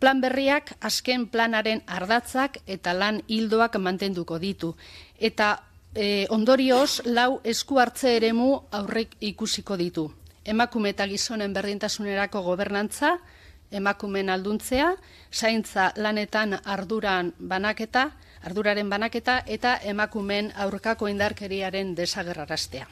Plan berriak azken planaren ardatzak eta lan hildoak mantenduko ditu. Eta e, ondorioz, lau esku hartze eremu aurrek ikusiko ditu. Emakume eta gizonen berdintasunerako gobernantza, emakumen alduntzea, zaintza lanetan arduran banaketa, arduraren banaketa eta emakumen aurkako indarkeriaren desagerrarastea.